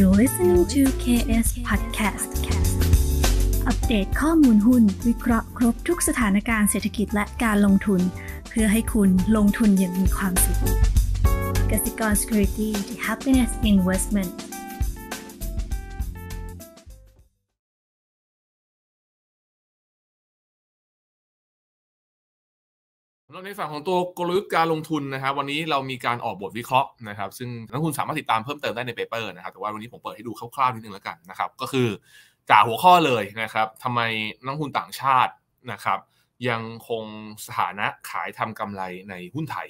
You're listening to KS Podcast อัปเดตข้อมูลหุ้น วิเคราะห์ครบทุกสถานการณ์เศรษฐกิจและการลงทุน เพื่อให้คุณลงทุนอย่างมีความสุขกสิกร Security the Happiness Investment แล้วในฝั่งของตัวกลยุทธ์การลงทุนนะครับ วันนี้เรามีการออกบทวิเคราะห์นะครับซึ่งนักทุนสามารถติดตามเพิ่มเติมได้ในเปเปอร์นะครับ แต่ว่าวันนี้ผมเปิดให้ดูคร่าวๆนิดนึงแล้วกันนะครับก็คือจากหัวข้อเลยนะครับทำไมนักทุนต่างชาตินะครับ ยังคงสถานะขายทำกำไรในหุ้นไทย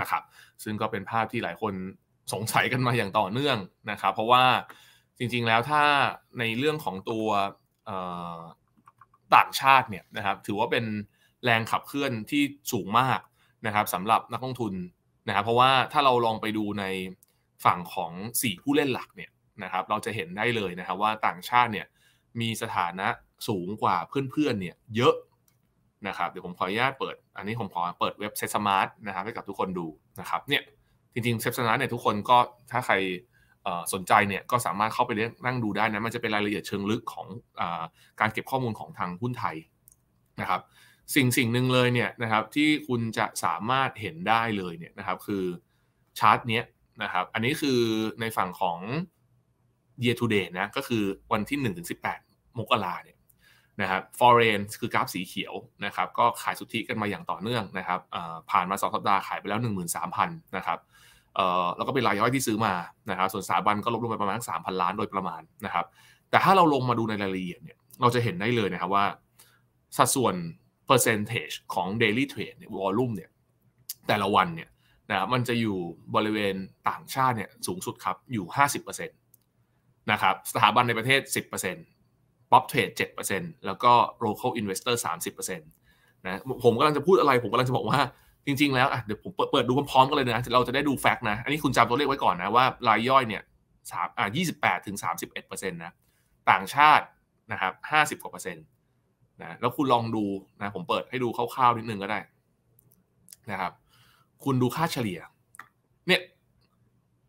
นะครับ ซึ่งก็เป็นภาพที่หลายคนสงสัยกันมาอย่างต่อเนื่องนะครับ เพราะว่าจริงๆแล้วถ้าในเรื่องของตัวต่างชาติเนี่ยนะครับถือว่าเป็นแรงขับเคลื่อนที่สูงมากนะครับสำหรับนักลงทุนนะครับเพราะว่าถ้าเราลองไปดูในฝั่งของ 4 ผู้เล่นหลักเนี่ยนะครับเราจะเห็นได้เลยนะครับว่าต่างชาติเนี่ยมีสถานะสูงกว่าเพื่อนๆเนี่ยเยอะนะครับเดี๋ยวผมขออนุญาตเปิดอันนี้ผมขอเปิดเว็บเซ็ตสมาร์ทนะครับให้กับทุกคนดูนะครับเนี่ยจริงๆเซ็ตสมาร์ทเนี่ยทุกคนก็ถ้าใครสนใจเนี่ยก็สามารถเข้าไปนั่งดูได้นะมันจะเป็นรายละเอียดเชิงลึกของอการเก็บข้อมูลของทางหุ้นไทยนะครับสิ่งสิ่งหนึ่งเลยเนี่ยนะครับที่คุณจะสามารถเห็นได้เลยเนี่ยนะครับคือชาร์ตเนี้ยนะครับอันนี้คือในฝั่งของ year to date นะก็คือวันที่1ถึงสิมกราเนี่ยนะครับ foreign คือกราฟสีเขียวนะครับก็ขายสุทธิกันมาอย่างต่อเนื่องนะครับผ่านมา2สัปดาห์ขายไปแล้ว13,000นะครับแล้วก็เป็นรายย่อยที่ซื้อมานะครับส่วนสาบันก็ลดลงไปประมาณ3,000 ล้านโดยประมาณนะครับแต่ถ้าเราลงมาดูในรายละเอียดเนี่ยเราจะเห็นได้เลยนะครับว่าสัดส่วน percentage ของ daily trade เนี่ย volume เนี่ยแต่ละวันเนี่ยนะมันจะอยู่บริเวณต่างชาติเนี่ยสูงสุดครับอยู่ 50%นะครับสถาบันในประเทศ 10% pop trade 7%แล้วก็ local investor 30%นะผมกำลังจะพูดอะไรผมกำลังจะบอกว่าจริงๆแล้วอ่ะเดี๋ยวผมเปิดดูพร้อมๆกันเลยนะเราจะได้ดูแฟกต์นะ อันนี้คุณจำตัวเลขไว้ก่อนนะว่ารายย่อยเนี่ยสามอ่ายี่สิบแปดถึงสามสิบเอ็ดเปอร์เซ็นต์นะต่างชาตินะครับห้าสิบกว่าเปอร์เซ็นต์นะแล้วคุณลองดูนะผมเปิดให้ดูคร่าวๆนิดนึงก็ได้นะครับคุณดูค่าเฉลี่ยเนี่ย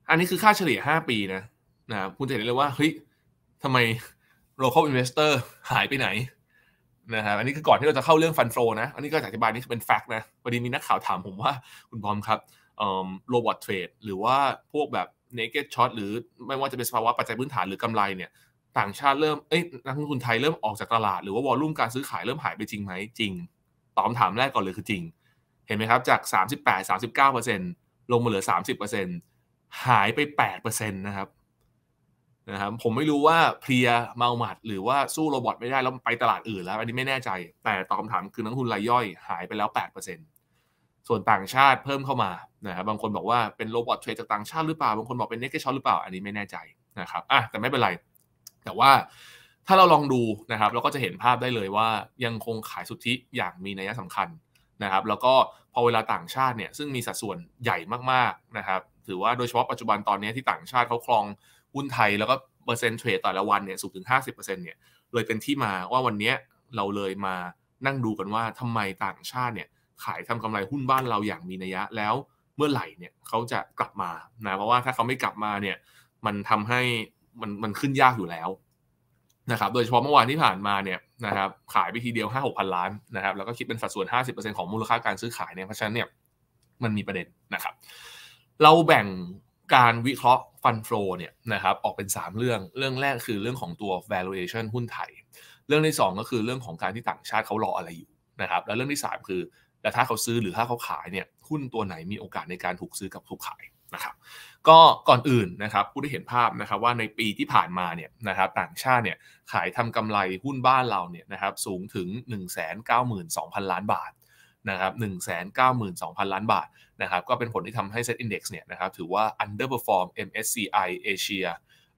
อันนี้คือค่าเฉลี่ย 5 ปีนะนะคคุณจะเห็นเลยว่าเฮ้ยทำไม local investor หายไปไหนนะครับอันนี้คือก่อนที่เราจะเข้าเรื่องฟันโฟนะอันนี้ก็จากอธิบายนี่เป็นแฟกต์นะพอดีมีนักข่าวถามผมว่าคุณบอมครับโรบอทเทรดหรือว่าพวกแบบเนกเก็ตช็อตหรือไม่ว่าจะเป็นสภาวะปัจจัยพื้นฐานหรือกำไรเนี่ยต่างชาติเริ่ม เอ้ยนักลงทุนไทยเริ่มออกจากตลาด หรือว่าวอลลุ่มการซื้อขายเริ่มหายไปจริงไหม จริง ตอบถามแรกก่อนเลยคือจริง เห็นไหมครับ จาก 38 39 ลงมาเหลือ 30 หายไป8นะครับ นะครับ ผมไม่รู้ว่าเพลียเมาหมัด หรือว่าสู้โรบอทไม่ได้แล้วไปตลาดอื่นแล้ว อันนี้ไม่แน่ใจ แต่ตอบคำถามคือนักทุนรายย่อยหายไปแล้ว 8%ส่วนต่างชาติเพิ่มเข้ามา นะครับ บางคนบอกว่าเป็นโรบอทเทรดจากต่างชาติหรือเปล่า บางคนบอกเป็นเน็กเกร์ช็อตหรือเปล่าอันนี้ไม่แน่ใจนะครับอ่ะแต่ไม่เป็นไรแต่ว่าถ้าเราลองดูนะครับเราก็จะเห็นภาพได้เลยว่ายังคงขายสุทธิอย่างมี นัยสำคัญนะครับ แล้วก็พอเวลาต่างชาติเนี่ยซึ่งมีสัดส่วนใหญ่มากๆนะครับ ถือว่าโดยเฉพาะปัจจุบันตอนนี้ที่ต่างชาติเขาครองหุ้นไทยแล้วก็เปอร์เซ็นต์เทรดต่ละวันเนี่ยสูงถึง 50%เนี่ยเลยเป็นที่มาว่าวันนี้เราเลยมานั่งดูกันว่าทำไมต่างชาติเนี่ยขายทำกำไรหุ้นบ้านเราอย่างมีนัยะแล้วเมื่อไหร่เนี่ยเขาจะกลับมานะเพราะว่าถ้าเขาไม่กลับมาเนี่ยมันทำใหมันมันขึ้นยากอยู่แล้วนะครับโดยเฉพาะเมื่อวานที่ผ่านมาเนี่ยนะครับขายไปทีเดียว 5 6 พันล้านนะครับ แล้วก็คิดเป็นสัดส่วน 50%ของมูลค่าการซื้อขายเนี่ยเพราะฉะนั้นเนี่ยมันมีประเด็นนะครับ เราแบ่งการวิเคราะห์ฟันโฟเนี่ยนะครับออกเป็น 3 เรื่องเรื่องแรกคือเรื่องของตัว valuation หุ้นไทย เรื่องที่2ก็คือเรื่องของการที่ต่างชาติเขารออะไรอยู่นะครับ แล้วเรื่องที่3คือแต่ถ้าเขาซื้อหรือถ้าเขาขายเนี่ยหุ้นตัวไหนมีโอกาสในการถูกซื้อกับถูกขายนะครับก็ก่อนอื่นนะครับผู้ได้เห็นภาพนะครับว่าในปีที่ผ่านมาเนี่ยนะครับต่างชาติเนี่ยขายทำกำไรหุ้นบ้านเราเนี่ยนะครับสูงถึง 192,000 ล้านบาทนะครับ192,000ล้านบาทนะครับก็เป็นผลที่ทำให้เ็ตอินดี x เนี่ยนะครับถือว่า underperform MSCI Asia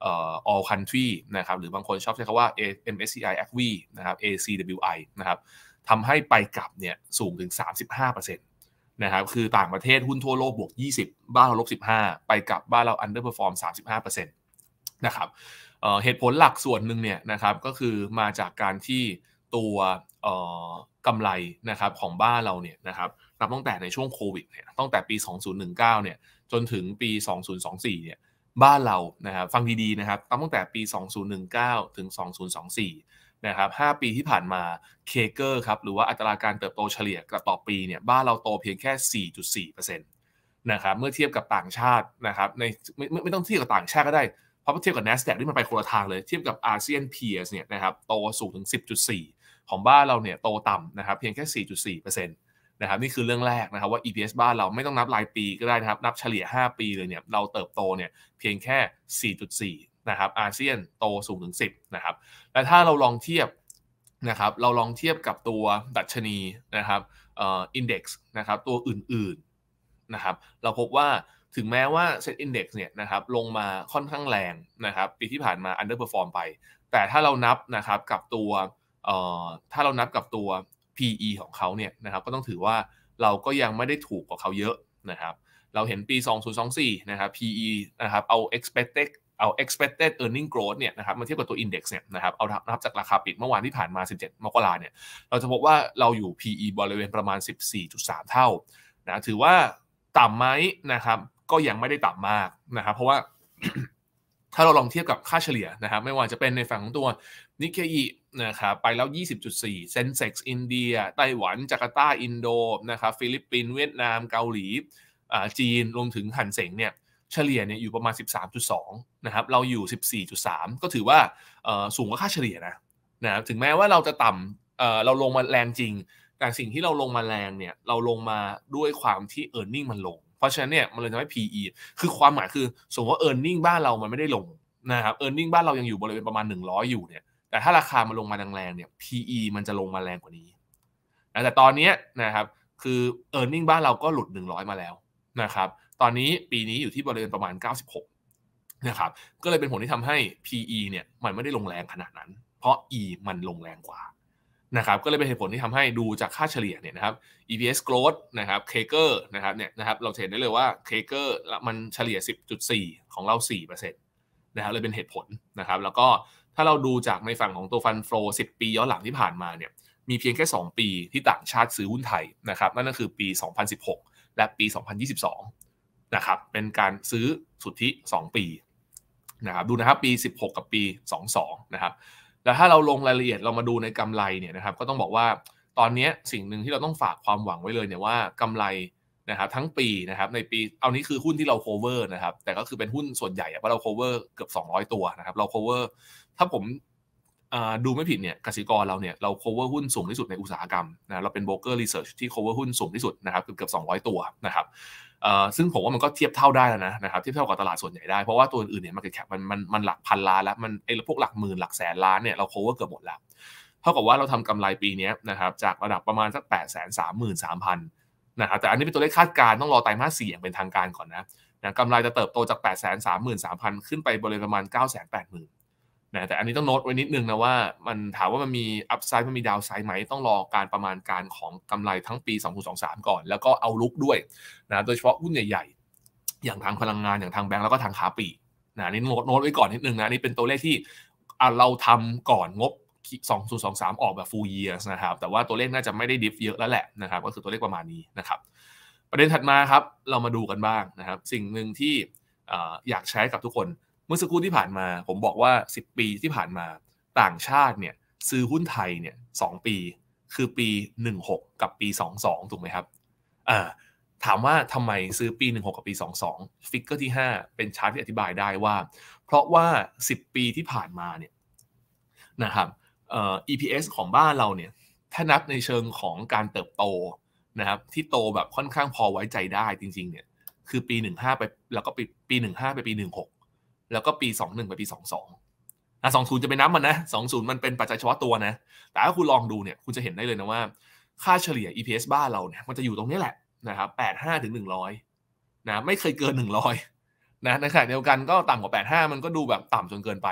เอ่อ all country นะครับหรือบางคนชอบใช้คำว่า MSCI ACV นะครับ ACWI นะครับทำให้ไปกลับเนี่ยสูงถึง 35%นนะครับคือต่างประเทศหุ้นทั่วโลกบวก 20 บ้านเราลบ15ไปกับบ้านเราอันเดอร์เพอร์ฟอร์ม35%นะครับเเหตุผลหลักส่วนหนึ่งเนี่ยนะครับก็คือมาจากการที่ตัวกำไรนะครับของบ้านเราเนี่ยนะครับนับตั้งแต่ในช่วงโควิดเนี่ยตั้งแต่ปี 2019เนี่ยจนถึงปี 2024เนี่ยบ้านเรานะครับฟังดีๆนะครับตั้งแต่ปี 2019 ถึง 2024นะครับ5ปีที่ผ่านมาเคเกอร์ครับ หรือว่าอัตราการเติบโตเฉลี่ยต่อปีเนี่ย บ้านเราโตเพียงแค่ 4.4%นะครับ เมื่อเทียบกับต่างชาตินะครับ ในไม่ไม่ต้องเทียบกับต่างชาติก็ได้ เพราะเทียบกับ n a s d a กที่มันไปคนละทางเลย เทียบกับอาเซียนเพียร์เนี่ยนะครับ โตสูงถึง 10.4 ของบ้านเราเนี่ยโตต่ำนะครับ เพียงแค่ 4.4%นะครับ นี่คือเรื่องแรกนะครับว่า EPS บ้านเราไม่ต้องนับรายปีก็ได้นะครับ นับเฉลี่ย 5 ปีเลยเนี่ย เราเติบโตเนี่ยเพียงแค่ 4.4นะครับอาเซียนโตสูงถึง10นะครับและถ้าเราลองเทียบนะครับเราลองเทียบกับตัวดัชนีนะครับอินเด็กซ์นะครับตัวอื่น ๆนะครับเราพบว่าถึงแม้ว่าเซ็ตอินเด็กซ์เนี่ยนะครับลงมาค่อนข้างแรงนะครับปีที่ผ่านมาอันเดอร์เพอร์ฟอร์มไป แต่ถ้าเรานับนะครับกับตัวถ้าเรานับกับตัว PE ของเขาเนี่ยนะครับก็ต้องถือว่าเราก็ยังไม่ได้ถูกกว่าเขาเยอะนะครับเราเห็นปี 2024นะครับ PE นะครับเอา expected เอา expected earning growth เนี่ยนะครับมาเทียบกับตัว index เนี่ยนะครับ เอานับจากราคาปิดเมื่อวานที่ผ่านมา 17 มกราเนี่ย เราจะพบว่าเราอยู่ PE บริเวณประมาณ 14.3 เท่านะ ถือว่าต่ำไหมนะครับ ก็ยังไม่ได้ต่ำมากนะครับ เพราะว่าถ้าเราลองเทียบกับค่าเฉลี่ยนะครับ ไม่ว่าจะเป็นในฝั่งของตัวนิเคอีนะครับ ไปแล้ว 20.4เซนเซ็กซ์อินเดีย ไต้หวัน จาการ์ตา อินโด นะครับ ฟิลิปปินส์ เวียดนาม เกาหลี อ่า จีน รวมถึงหันเสงเนี่ยเฉลี่ยเนี่ยอยู่ประมาณ 13.2 นะครับ เราอยู่ 14.3 ก็ถือว่าสูงกว่าค่าเฉลี่ยนะนะ ถึงแม้ว่าเราจะต่ำเราลงมาแรงจริงแต่สิ่งที่เราลงมาแรงเนี่ย เราลงมาด้วยความที่ e a r n i n g มันลง เพราะฉะนั้นเนี่ยมันเลยทำให้ PE คือความหมายคือ สมมติว่า e a r n i n g บ้านเรามันไม่ได้ลงนะครับ e a r n i n g บ้านเรายังอยู่บริเวณประมาณ 100 อยู่เนี่ย แต่ถ้าราคามันลงมาแรงๆ เนี่ย PE มันจะลงมาแรงกว่านี้ แต่ตอนนี้นะครับ คือ e a r n i n g บ้านเราก็หลุด 100 มาแล้วนะครับตอนนี้ปีนี้อยู่ที่บริเวณประมาณ 96นะครับ ก็เลยเป็นผลที่ทำให้ PE เนี่ยมันไม่ได้ลงแรงขนาดนั้น เพราะ E มันลงแรงกว่านะครับ ก็เลยเป็นเหตุผลที่ทำให้ดูจากค่าเฉลี่ยเนี่ยนะครับ EPS growth นะครับ CAGR นะครับ เนี่ยนะครับ เราเห็นได้เลยว่า CAGR มันเฉลี่ย 10.4 ของเรา4%นะครับเลยเป็นเหตุผลนะครับ แล้วก็ถ้าเราดูจากในฝั่งของตัวฟันโฟล10 ปีย้อนหลังที่ผ่านมาเนี่ย มีเพียงแค่ 2 ปีที่ต่างชาติซื้อหุ้นไทยนะครับนั่นก็คือปี 2016 และปี 2022นะครับเป็นการซื้อสุทธิ 2 ปีนะครับดูนะครับปี 16 กับปี 22นะครับแล้วถ้าเราลงรายละเอียดเรามาดูในกำไรเนี่ยนะครับก็ต้องบอกว่าตอนนี้สิ่งหนึ่งที่เราต้องฝากความหวังไว้เลยเนี่ยว่ากำไรนะครับทั้งปีนะครับในปีเอานี้คือหุ้นที่เรา cover นะครับแต่ก็คือเป็นหุ้นส่วนใหญ่เพราะเรา cover เกือบ 200 ตัวนะครับเรา cover ถ้าผมดูไม่ผิดเนี่ยกสิกรเราเนี่ยเรา cover หุ้นสูงที่สุดในอุตสาหกรรมนะเราเป็นโบรกเกอร์รีเสิร์ชที่ cover หุ้นสูงที่สุดนะครับเกือบเกือบ200ตัวนะครับซึ่งผมว่ามันก็เทียบเท่าได้แล้วนะนะครับเทียบเท่ากับตลาดส่วนใหญ่ได้เพราะว่าตัวอื่นเนี่ยมาเกิดแคปมันมันมันหลักพันล้านแล้วมันไอ้พวกหลักหมื่นหลักแสนล้านเนี่ยเราโคเวอร์เกือบหมดแล้วเท่ากับว่าเราทำกำไรปีนี้นะครับจากระดับประมาณสัก8ปดแสนสามหมื่นสามพันนะครับแต่อันนี้เป็นตัวเลขคาดการณ์ต้องรอไตรมาสสี่อย่างเป็นทางการก่อนนะนะกำไรจะเติบโตจาก8ปดแสนสามหมื่นสามพันขึ้นไปบริเวณประมาณ9ก้าแสนแปดหมื่นนะแต่อันนี้ต้องโน้ตไว้นิดนึงนะว่ามันถามว่ามันมีอัพไซด์มันมีดาวไซด์ไหมต้องรอการประมาณการของกำไรทั้งปี 2023 ก่อน แล้วก็เอาลุกด้วยนะโดยเฉพาะหุ้นใหญ่ๆ อย่างทางพลังงานอย่างทางแบงก์แล้วก็ทางคาปีนะนี่โน้ตโน้ตไว้ก่อนนิดนึงนะนี่เป็นตัวเลขที่เราทำก่อนงบ 2023 ออกแบบ full year นะครับแต่ว่าตัวเลขน่าจะไม่ได้ดิฟเยอะแล้วแหละนะครับก็คือตัวเลขประมาณนี้นะครับประเด็นถัดมาครับเรามาดูกันบ้างนะครับสิ่งหนึ่งที่อยากใช้กับทุกคนเมื่อสักครู่ที่ผ่านมา ผมบอกว่า 10 ปีที่ผ่านมา ต่างชาติเนี่ยซื้อหุ้นไทยเนี่ยสปีคือปี 16 กับปี 22ถูกไหมครับอ่าถามว่าทำไมซื้อปี 16 กับปี 22ฟิกเกอร์ที่ 5 เป็นชาร์ตที่อธิบายได้ว่า เพราะว่า 10 ปีที่ผ่านมาเนี่ยนะครับเอ่อ EPS ของบ้านเราเนี่ยถ้านับในเชิงของการเติบโตนะครับที่โตแบบค่อนข้างพอไว้ใจได้จริงๆเนี่ยคือปี 15 ไปแล้วก็ปีปี 15 ไปปี 16แล้วก็ปี 21 ไปปี 22นะ20 จะไปนับมันนะ 20 มันเป็นปัจจัยเฉพาะตัวนะ แต่ถ้าคุณลองดูเนี่ยคุณจะเห็นได้เลยนะว่า ค่าเฉลี่ย EPS บ้านเราเนี่ยมันจะอยู่ตรงนี้แหละนะครับ85 ถึง 100นะไม่เคยเกิน 100นะในขณะเดียวกันก็ต่ำกว่า 85 มันก็ดูแบบต่ำจนเกินไป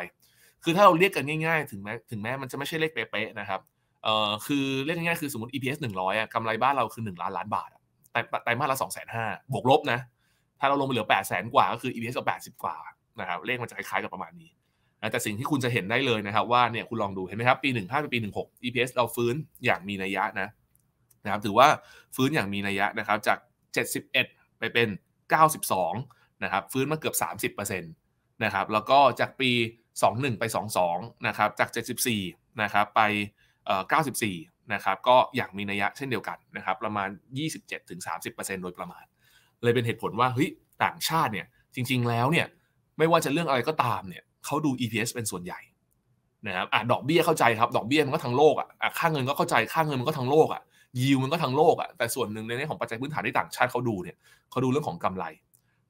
คือถ้าเราเรียกกันง่ายๆ ถึงแม้ถึงแม้มันจะไม่ใช่เลขเป๊ะๆนะครับเอ่อคือเรียกง่ายๆคือสมมติ EPS 100อ่ะกำไรบ้านเราคือ1ล้านล้านบาทแต่แต่มาสละ2 5นห0 0บวกลบนะถ้าเราลงไปเหลือ8 0 0 0 0 0 กว่าก็คือ EPS ก็80กว่านะครับเลขมันจะคล้ายๆกับประมาณนี้ แต่สิ่งที่คุณจะเห็นได้เลยนะครับ ว่าเนี่ยคุณลองดูเห็นไหมครับปี1าไปปีหนึ่งหก EPS เราฟื้นอย่างมีนัยยะนะนะครับถือว่าฟื้นอย่างมีนัยยะนะครับจาก 71 ไปเป็น 92นะครับฟื้นมาเกือบ 30%นะครับแล้วก็จากปี 21 ไป 22นะครับจาก 74นะครับไป94นะครับก็อย่างมีนัยยะเช่นเดียวกันนะครับประมาณ 27-30%โดยประมาณ เลยเป็นเหตุผลว่าเฮ้ยต่างชาติเนี่ยจริงๆแล้วเนี่ยไม่ว่าจะเรื่องอะไรก็ตามเนี่ยเขาดู EPS เป็นส่วนใหญ่นะครับอ่ะดอกเบี้ยเข้าใจครับ ดอกเบี้ยมันก็ทั้งโลกอ่ะ ค่าเงินก็เข้าใจ ค่าเงินมันก็ทั้งโลกอ่ะยิวมันก็ทั้งโลกอ่ะ แต่ส่วนหนึ่งในเรื่องของปัจจัยพื้นฐานที่ต่างชาติเขาดูเนี่ยเขาดูเรื่องของกำไร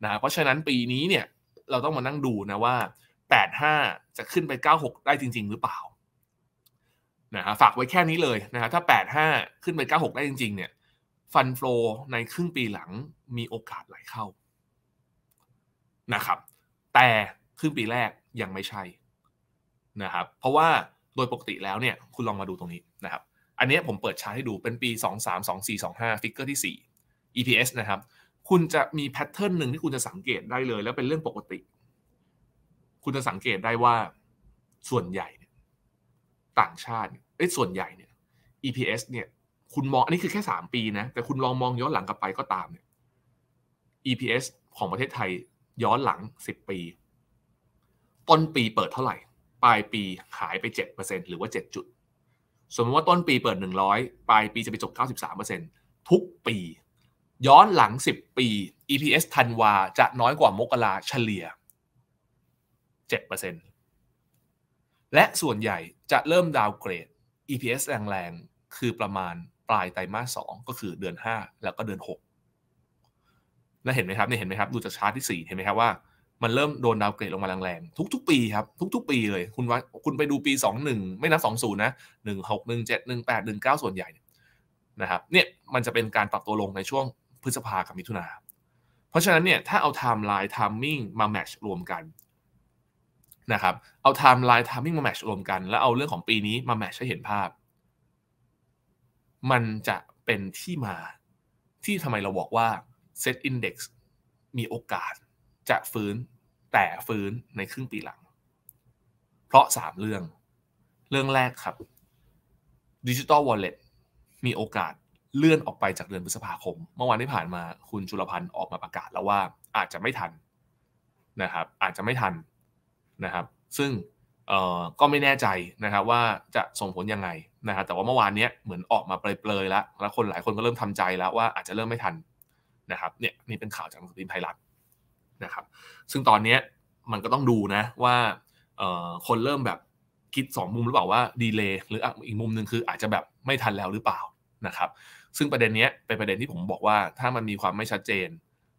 นะเพราะฉะนั้นปีนี้เนี่ยเราต้องมานั่งดูนะว่า 85 จะขึ้นไป 96 ได้จริง ๆ หรือเปล่านะฮะฝากไว้แค่นี้เลยนะฮะถ้า 85 ขึ้นไป 96 ได้จริง ๆ เนี่ย ฟันฟลอในครึ่งปีหลังมีโอกาสไหลเข้านะครับแต่ครึ่งปีแรกยังไม่ใช่นะครับเพราะว่าโดยปกติแล้วเนี่ยคุณลองมาดูตรงนี้นะครับอันนี้ผมเปิดชาร์ตให้ดูเป็นปี2 3 2 4 2 5ฟิกเกอร์ที่ 4 EPS นะครับ คุณจะมีแพทเทิร์นหนึ่งที่คุณจะสังเกตได้เลย แล้วเป็นเรื่องปกติ คุณจะสังเกตได้ว่าส่วนใหญ่ ต่างชาติเอ้ส่วนใหญ่เนี่ย EPS เนี่ยคุณมอง อันนี้คือแค่ 3 ปีนะ แต่คุณลองมองย้อนหลังกลับไปก็ตามเนี่ย EPS ของประเทศไทยย้อนหลัง 10 ปี ต้นปีเปิดเท่าไหร่ ปลายปีขายไป 7%หรือว่า 7 จุด สมมติว่าต้นปีเปิด 100 ปลายปีจะไปจบ 93%ทุกปี ย้อนหลัง 10 ปี EPS ธันวา จะน้อยกว่ามกราเฉลี่ย 7%และส่วนใหญ่จะเริ่มดาวเกรด EPS แรงๆ คือประมาณปลายไตรมาส 2 ก็คือเดือน 5 แล้วก็เดือน 6แล้วเห็นไหมครับนี่เห็นไหมครับ ดูจากชาร์ตที่ 4 เห็นไหมครับว่ามันเริ่มโดนดาวเกรดลงมาแรงๆ ทุก ๆ ปีครับ ทุก ๆปีเลยคุณว่าคุณไปดูปี 21 ไม่นับ 20 นะ 16 17 18 19 ส่วนใหญ่นะครับเนี่ยมันจะเป็นการปรับตัวลงในช่วงพฤษภากับมิถุนา เพราะฉะนั้นเนี่ยถ้าเอาไทม์ไลน์ไทมิ่งมาแมชรวมกันนะครับเอาไทม์ไลน์ไทมิ่งมาแมชรวมกันแล้วเอาเรื่องของปีนี้มาแมชให้เห็นภาพมันจะเป็นที่มาที่ทำไมเราบอกว่าเซตอินดี x มีโอกาสจะฟื้นแต่ฟื้นในครึ่งปีหลัง เพราะสามเรื่อง เรื่องแรกครับดิจิตอลวอลเล็ตมีโอกาสเลื่อนออกไปจากเดือนพฤษภาคม เมื่อวานที่ผ่านมาคุณจุลพันธ์ออกมาประกาศแล้วว่าอาจจะไม่ทันนะครับอาจจะไม่ทันนะครับซึ่งก็ไม่แน่ใจนะครับว่าจะส่งผลยังไงนะครับแต่ว่าเมื่อวานนี้เหมือนออกมาเปลยๆแล้วแล้ว คนหลายคนก็เริ่มทำใจแล้วว่าอาจจะเริ่มไม่ทันนะครับ เนี่ยนี่เป็นข่าวจากหนังสือพิมพ์ไทยรัฐนะครับ ซึ่งตอนนี้มันก็ต้องดูนะว่าคนเริ่มแบบคิด 2มุมหรือเปล่าว่าดีเลย์หรืออีกมุมหนึ่งคืออาจจะแบบไม่ทันแล้วหรือเปล่านะครับซึ่งประเด็นนี้เป็นประเด็นที่ผมบอกว่าถ้ามันมีความไม่ชัดเจน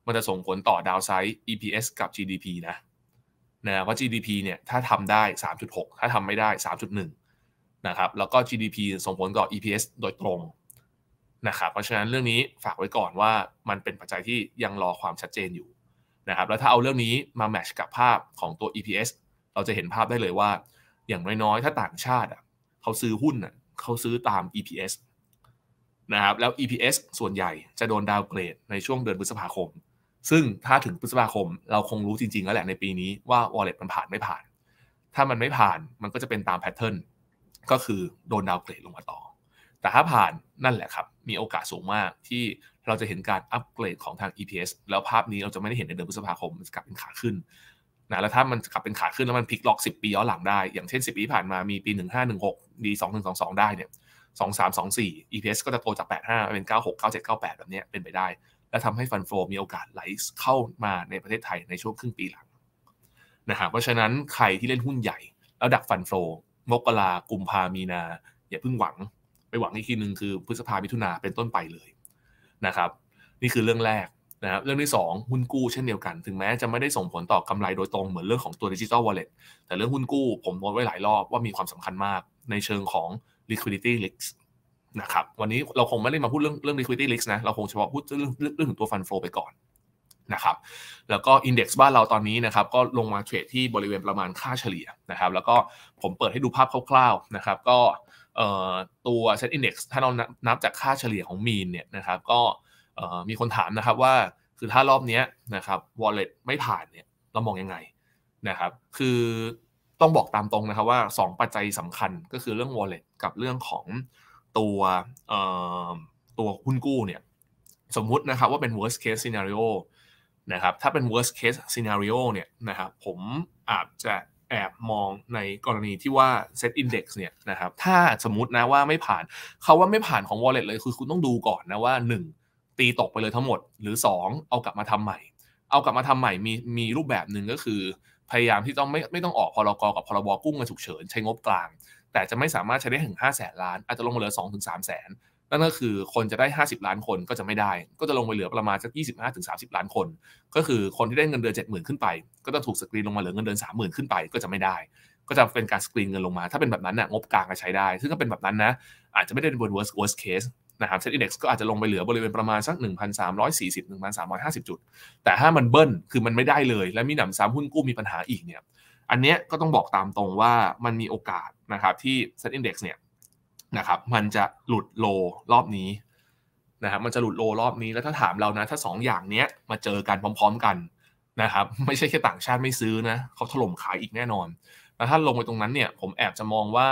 มันจะส่งผลต่อดาวไซด์ EPS กับ GDP นะนะว่า GDP เนี่ยถ้าทำได้ 3.6 ถ้าทำไม่ได้ 3.1นะครับแล้วก็ GDP ส่งผลต่อ EPS โดยตรงนะครับ เพราะฉะนั้นเรื่องนี้ฝากไว้ก่อนว่ามันเป็นปัจจัยที่ยังรอความชัดเจนอยู่นะครับ แล้วถ้าเอาเรื่องนี้มาแมชกับภาพของตัว EPS เราจะเห็นภาพได้เลยว่า อย่างน้อยๆ ถ้าต่างชาติเขาซื้อหุ้น เขาซื้อตาม EPS นะครับ แล้ว EPS ส่วนใหญ่จะโดนดาวเกรดในช่วงเดือนพฤษภาคม ซึ่งถ้าถึงพฤษภาคมเราคงรู้จริงๆ แล้วแหละในปีนี้ว่า Wallet มันผ่านไม่ผ่าน ถ้ามันไม่ผ่าน มันก็จะเป็นตามแพทเทิร์นก็คือโดนดาวเกรดลงมาต่อ แต่ถ้าผ่านนั่นแหละครับมีโอกาสสูงมากที่เราจะเห็นการอัปเกรดของทาง EPS แล้วภาพนี้เราจะไม่ได้เห็นในเดือนพฤษภาคมมันกลับเป็นขาขึ้นนะ แล้วถ้ามันกลับเป็นขาขึ้นแล้วมันพลิกล็อก 10 ปีย้อนหลังได้ อย่างเช่น 10 ปีผ่านมามีปี 1516ดี2122ได้เนี่ย 2324 EPS ก็จะโตจาก 85 เป็น 96 97 98 แบบนี้เป็นไปได้ และทำให้ฟันโฟมีโอกาสไหล เข้ามาในประเทศไทยในช่วงครึ่งปีหลังนะฮะเพราะฉะนั้นใครที่เล่นหุ้นใหญ่แล้วดักฟันโฟมกรากุมภามีนาอย่าเพิ่งหวังไปหวังอีกทีหนึ่งคือพฤษภามิถุนาเป็นต้นไปเลยนะครับนี่คือเรื่องแรกนะครับเรื่องที่ 2 หุ้นกู้เช่นเดียวกัน ถึงแม้จะไม่ได้ส่งผลต่อกำไรโดยตรงเหมือนเรื่องของตัวดิจิอลวอลเล็ตแต่เรื่องหุ้นกู้ผมโน้ตไว้หลายรอบว่ามีความสำคัญมากในเชิงของ liquidity risk นะครับวันนี้เราคงไม่ได้มาพูดเรื่องเรื่อง liquidity risk นะ เราคงเฉพาะพูดเรื่องเรื่องถึงตัว fund flow ไปก่อนนะครับแล้วก็อินเด็กซ์บ้านเราตอนนี้นะครับก็ลงมาเทรดที่บริเวณประมาณค่าเฉลี่ยนะครับแล้วก็ผมเปิดให้ดูภาพคร่าวๆนะครับ ก็ตัว Set Index ถ้าเรานับจากค่าเฉลี่ยของมีนเนี่ยนะครับ ก็มีคนถามนะครับว่าคือถ้ารอบนี้นะครับ Wallet ไม่ผ่านเนี่ยเรามองยังไงนะครับ คือต้องบอกตามตรงนะครับว่า 2 ปัจจัยสำคัญก็คือเรื่อง Wallet กับเรื่องของตัวตัวหุ้นกู้เนี่ย สมมุตินะครับว่าเป็น worst case scenario นะครับ ถ้าเป็น worst case scenario เนี่ยนะครับผมอาจจะแอบมองในกรณีที่ว่า Set Index เนี่ยนะครับ ถ้าสมมตินะว่าไม่ผ่านเขาว่าไม่ผ่านของ Wallet เลยคือคุณต้องดูก่อนนะว่า 1 ตีตกไปเลยทั้งหมด หรือ 2 เอากลับมาทำใหม่ เอากลับมาทำใหม่มีมีรูปแบบหนึ่งก็คือพยายามที่ต้องไม่ไม่ต้องออกพรกกับพรบกู้เงินฉุกเฉินใช้งบกลาง แต่จะไม่สามารถใช้ได้ถึง 5 0 0แสนล้าน อาจจะลงมาเหลือ 2-3แสนนั่นก็คือคนจะได้ 50 ล้านคนก็จะไม่ได้ ก็จะลงไปเหลือประมาณสัก25ถึง30 ล้านคน ก็คือคนที่ได้เงินเดือน70,000ขึ้นไปก็จะถูกสกรีนลงมาเหลือเงินเดือน30,000 ขึ้นไปก็จะไม่ได้ ก็จะเป็นการสกรีนเงินลงมา ถ้าเป็นแบบนั้นน่ะงบกลางก็ใช้ได้ ซึ่งถ้าเป็นแบบนั้นนะอาจจะไม่ได้เป็น worst worst case นะครับเซ็นดี็กก็อาจจะลงไปเหลือบริเวณประมาณสัก1,340 1,350จุด แต่ถ้ามันเบิ้ลคือมันไม่ได้เลยและมีหนำซ้ำหุ้นกู้มีปัญหาอีกเนี่ยอันเนี้ยก็ต้องบอกตามตรงว่ามันมีโอกาสนะครับที่เซ็นดี์เนี่ยนะครับมันจะหลุดโลรอบนี้นะครับมันจะหลุดโลรอบนี้แล้วถ้าถามเรานะถ้า 2ออย่างเนี้ยมาเจอกันพร้อม ๆกันนะครับไม่ใช่แค่ต่างชาติไม่ซื้อนะเขาถล่มขายอีกแน่นอนแล้วถ้าลงไปตรงนั้นเนี่ยผมแอบจะมองว่า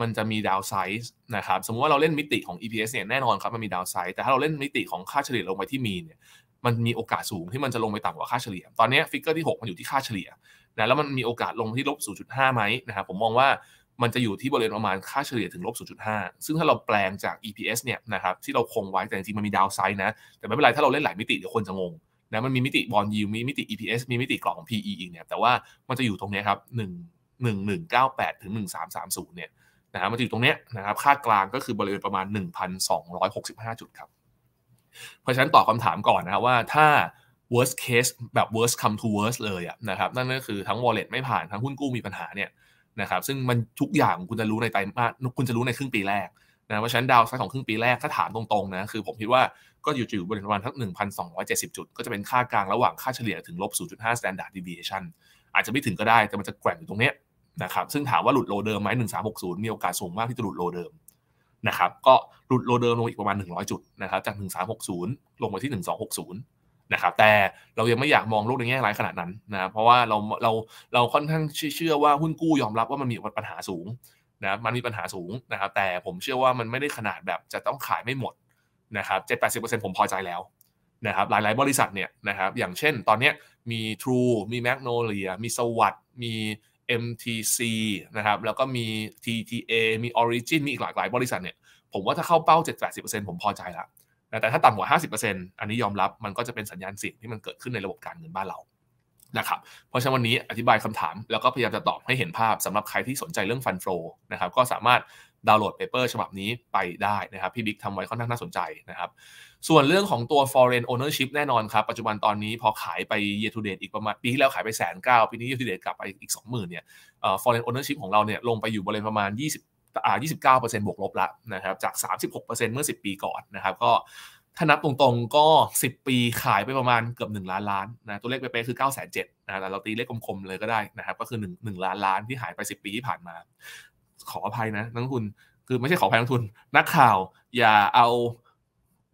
มันจะมีดาวไซส์นะครับสมมติว่าเราเล่นมิติของ EPS เนี่ยแน่นอนครับมันมีดาวไซส์แต่ถ้าเราเล่นมิติของค่าเฉลี่ยลงไปที่มีเนี่ยมันมีโอกาสสูงที่มันจะลงไปต่ำกว่าค่าเฉลี่ย ตอนนี้ฟิกเกอร์ที่6มันอยู่ที่ค่าเฉลี่ยนะแล้วมันมีโอกาสลงที่ลบ0.5ไหมนะครับผมมองว่ามันจะอยู่ที่บริเวณประมาณค่าเฉลี่ยถึงลบ0.5ซึ่งถ้าเราแปลงจาก EPS เนี่ยนะครับที่เราคงไว้แต่จริงๆมันมีดาวไซด์นะ แต่ไม่เป็นไรถ้าเราเล่นหลายมิติเดี๋ยวคนจะงงนะ มันมีมิติบอลยิวมีมิติ EPS มีมิติกล่อง PE อีกเนี่ย แต่ว่ามันจะอยู่ตรงนี้ครับ1 1 1 9 8 ถึง 1330เนี่ยนะฮะมันจะอยู่ตรงนี้นะครับ ค่ากลางก็คือบริเวณประมาณ 1,265 จุดครับ เพราะฉะนั้นตอบคำถามก่อนนะว่าถ้า worst case แบบ worst come to worst เลยนะครับนั่นก็คือทั้ง wallet ไม่ผ่านทั้งหุ้นกู้มีปัญหาเนี่ยนะครับซึ่งมันทุกอย่างคุณจะรู้ในไตรมาสคุณจะรู้ในครึ่งปีแรกนะเพราะฉะนั้นดาวไซด์ของครึ่งปีแรกถ้าถามตรงๆนะคือผมคิดว่าก็อยู่จุดบริเวณงรนึ่งทั้ง1,270 จุดก็จะเป็นค่ากลางระหว่างค่าเฉลี่ยถึงลบ 0.5 standard deviation อาจจะไม่ถึงก็ได้แต่มันจะแกว่งอยู่ตรงนี้นะครับซึ่งถามว่าหลุดโลเดิมไหม1360 มีโอกาสสูงมากที่จะหลุดโลเดิมนะครับก็หลุดโลเดิมลงอีกประมาณ100จุดนะครับจาก 1360 ลงไปที่ 1260นะครับแต่เรายังไม่อยากมองโลกในแง่ร้ายขนาดนั้นนะเพราะว่าเราเราเราค่อนข้างเชื่อว่าหุ้นกู้ยอมรับว่ามันมีปัญหาสูงนะมันมีปัญหาสูงนะครับแต่ผมเชื่อว่ามันไม่ได้ขนาดแบบจะต้องขายไม่หมดนะครับเจ็ดแปดสิบเปอร์เซ็นต์ผมพอใจแล้วนะครับหลายๆบริษัทเนี่ยนะครับอย่างเช่นตอนนี้มี True มี Magnolia มีสวัสดมี MTC นะครับแล้วก็มี TTA มี Origin มีอีกหลากหลายบริษัทเนี่ยผมว่าถ้าเข้าเป้า 7 8 0 ผมพอใจละแต่ถ้าต่ำกว่า 50%อันนี้ยอมรับ มันก็จะเป็นสัญญาณเสี่ยงที่มันเกิดขึ้นในระบบการเงินบ้านเรา นะครับ เพราะฉะนั้นวันนี้อธิบายคำถาม แล้วก็พยายามจะตอบให้เห็นภาพ สำหรับใครที่สนใจเรื่องฟันฟลูนะครับ ก็สามารถดาวน์โหลดเปเปอร์ฉบับนี้ไปได้นะครับ พี่บิ๊กทำไว้ค่อนข้างน่าสนใจนะครับ ส่วนเรื่องของตัว foreign ownership แน่นอนครับ ปัจจุบันตอนนี้พอขายไป year to date อีกประมาณปีที่แล้วขายไปแสนเก้าปีนี้ year to date กลับไปอีก 20,000เนี่ย foreign ownership ของเราเนี่ยลงไปอยู่บริเวณประมาณ 20อ่า29%บวกลบละนะครับ จาก 36%เมื่อ 10 ปีก่อนนะครับ ก็ถ้านับตรงๆก็ 10 ปีขายไปประมาณเกือบ1ล้านล้านนะตัวเลขเป๊ะๆคือ 9 7 0 0 0นะเราตีเลขกลมๆเลยก็ได้นะครับ ก็คือ1 1ล้านล้านที่หายไป 10 ปีที่ผ่านมา ขออภัยนะ นักทุน คือไม่ใช่ขออภัยนักทุน นักข่าวอย่าเอา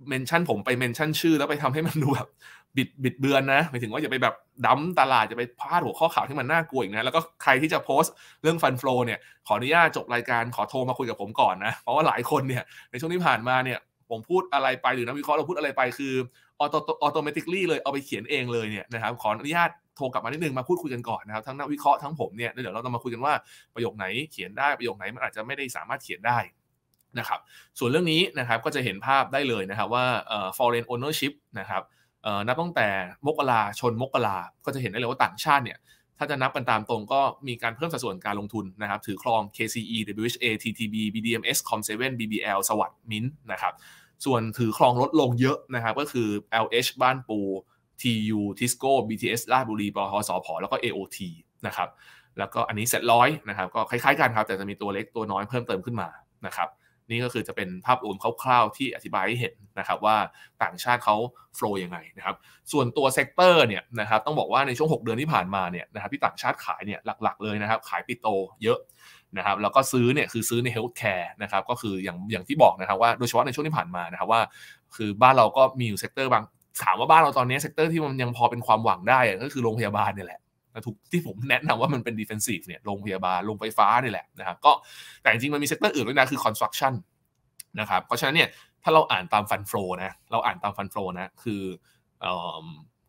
เมนชั่นผมไปเมนชั่นชื่อแล้วไปทำให้มันดูแบบบิดบิดเบือนนะหมายถึงว่าอย่าไปแบบดั้มตลาดจะไปพลาดหัวข้อข่าวที่มันน่ากลัวอีกนะแล้วก็ใครที่จะโพสต์เรื่องฟันฟลอเนี่ย ขออนุญาตจบรายการขอโทรมาคุยกับผมก่อนนะเพราะว่าหลายคนเนี่ยในช่วงที่ผ่านมาเนี่ยผมพูดอะไรไป หรือนักวิเคราะห์เราพูดอะไรไป คือออโตออโตเมติกลี่เลยเอาไปเขียนเองเลยเนี่ยนะครับขออนุญาตโทรกลับมานิดนึงมาพูดคุยกันก่อนนะครับทั้งนักวิเคราะห์ทั้งผมเนี่ยเดี๋ยวเราจะมาคุยกันว่าประโยคไหนเขียนได้ประโยคไหนมันอาจจะไม่ได้สามารถเขียนได้นะครับ ส่วนเรื่องนี้นะครับก็จะเห็นภาพได้เลยนะครับว่า foreign ownership นะครับนับตั้งแต่มกราชนมกราก็จะเห็นได้เลยว่าต่างชาติเนี่ย ถ้าจะนับกันตามตรงก็มีการเพิ่มสัดส่วนการลงทุนนะครับ ถือครอง KCE WHA TTB BDMs Com7 BBL สวัสด์มินนะครับ ส่วนถือครองลดลงเยอะนะครับ ก็คือ LH บ้านปู TU Tisco BTS ราชบุรีปหสพแล้วก็ AOT นะครับ แล้วก็อันนี้เสร็จร้อยนะครับ ก็คล้ายๆกันครับ แต่จะมีตัวเล็กตัวน้อยเพิ่มเติมขึ้นมา นะครับนี่ก็คือจะเป็นภาพรวมคร่าวๆที่อธิบายให้เห็นนะครับว่าต่างชาติเขาโฟล์ยังไงนะครับส่วนตัวเซกเตอร์เนี่ยนะครับต้องบอกว่าในช่วง 6 เดือนที่ผ่านมาเนี่ยนะครับที่ต่างชาติขายเนี่ยหลักๆเลยนะครับขายปิโตเยอะนะครับแล้วก็ซื้อเนี่ยคือซื้อในเฮลท์แคร์นะครับก็คืออย่างอย่างที่บอกนะครับว่า โดยเฉพาะในช่วงที่ผ่านมานะครับว่า คือบ้านเราก็มีอยู่เซกเตอร์บางถามว่าบ้านเราตอนนี้เซกเตอร์ที่มันยังพอเป็นความหวังได้ก็คือโรงพยาบาลเนี่ยแหละถูกที่ผมแนะนำว่ามันเป็นดิเฟนซีฟเนี่ยโรงพยาบาลโรงไฟฟ้านี่แหละนะครับ ก็แต่จริงๆ มันมีเซกเตอร์อื่นด้วยนะ คือคอนสตรักชั่นนะครับ เพราะฉะนั้นเนี่ย ถ้าเราอ่านตามฟันโฟนะ เราอ่านตามฟันโฟนะ คือ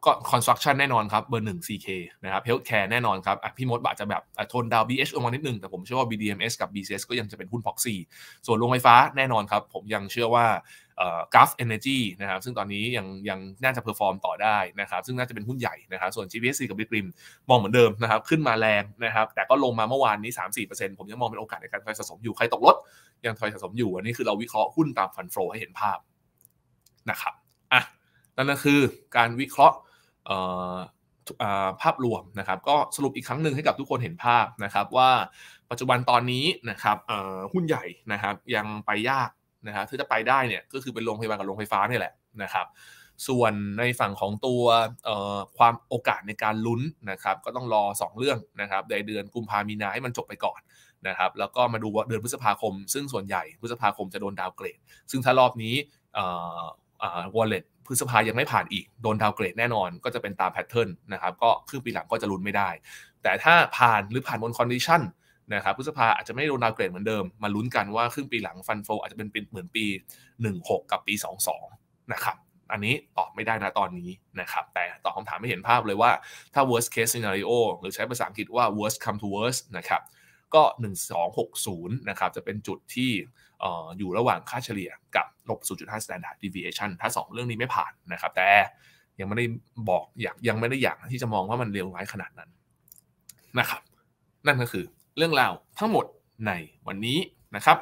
ก็คอนสตรักชั่นแน่นอนครับเบอร์หนึ่ง CK นะครับเฮลท์แคร์แน่นอนครับพี่มดบาจจะแบบทนดาว BH ลงมานิดนึงแต่ผมเชื่อว่า BDMs กับ BCS ก็ยังจะเป็นหุ้นพ็อกซี่ส่วนโรงไฟฟ้าแน่นอนครับผมยังเชื่อว่ากราฟเอเนจีนะครับซึ่งตอนนี้ยังยังน่าจะเพอร์ฟอร์มต่อได้นะครับซึ่งน่าจะเป็นหุ้นใหญ่นะครับส่วน GPC กับบิ๊กริม มองเหมือนเดิมนะครับขึ้นมาแรงนะครับแต่ก็ลงมาเมื่อวานนี้3-4%ผมยังมองเป็นโอกาสในการทอยสะสมอยู่ใครตกรถยังทอยสะสมอยู่อันนี้คือเราวิเคราะห์หุ้นตามฟันโฟให้เห็นภาพนะครับอ่ะนั่นก็คือการวิเคราะห์ภาพรวมนะครับก็สรุปอีกครั้งหนึ่งให้กับทุกคนเห็นภาพนะครับ ว่าปัจจุบันตอนนี้นะครับหุ้นใหญ่นะครับยังไปยากนะครับถ้าจะไปได้เนี่ยก็คือเป็นโรงพยาบาลกับโรงไฟฟ้านี่แหละนะครับ ส่วนในฝั่งของตัวความโอกาสในการลุ้นนะครับ ก็ต้องรอ 2 เรื่องนะครับในเดือนกุมภามีนาให้มันจบไปก่อนนะครับ แล้วก็มาดูว่าเดือนพฤษภาคม ซึ่งส่วนใหญ่พฤษภาคมจะโดนดาวเกรด ซึ่งถ้ารอบนี้วอลเล็ตพฤษภายังไม่ผ่านอีกโดนดาวเกรดแน่นอน ก็จะเป็นตามแพทเทิร์นนะครับก็ครึ่งปีหลังก็จะลุ้นไม่ได้ แต่ถ้าผ่านหรือผ่านบนคอนดิชันนะครับพฤษภาอาจจะไม่โดนดาวเกรดเหมือนเดิมมาลุ้นกันว่าครึ่งปีหลังฟันโฟอาจจะเป็นเหมือนปี 16กับปี22นะครับอันนี้ตอบไม่ได้นะตอนนี้นะครับแต่ตอบคำถามไม่เห็นภาพเลยว่าถ้า worst case scenario หรือใช้ภาษาอังกฤษว่า worst come to worst นะครับก็1260นะครับจะเป็นจุดที่อยู่ระหว่างค่าเฉลี่ยกับลบ0.5 standard deviation ถ้า 2 เรื่องนี้ไม่ผ่านนะครับ แต่ยังไม่ได้บอกอยากยังไม่ได้อยากที่จะมองว่ามันเลวร้ายขนาดนั้นนะครับ นั่นก็คือเรื่องราวทั้งหมดในวันนี้นะครับ